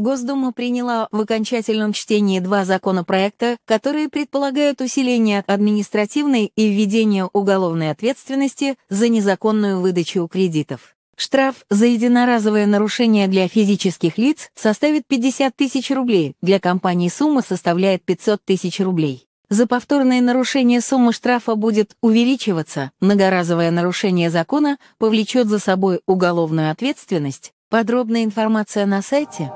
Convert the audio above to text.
Госдума приняла в окончательном чтении два законопроекта, которые предполагают усиление административной и введение уголовной ответственности за незаконную выдачу кредитов. Штраф за единоразовое нарушение для физических лиц составит 50 тысяч рублей, для компаний сумма составляет 500 тысяч рублей. За повторное нарушение сумма штрафа будет увеличиваться, многоразовое нарушение закона повлечет за собой уголовную ответственность. Подробная информация на сайте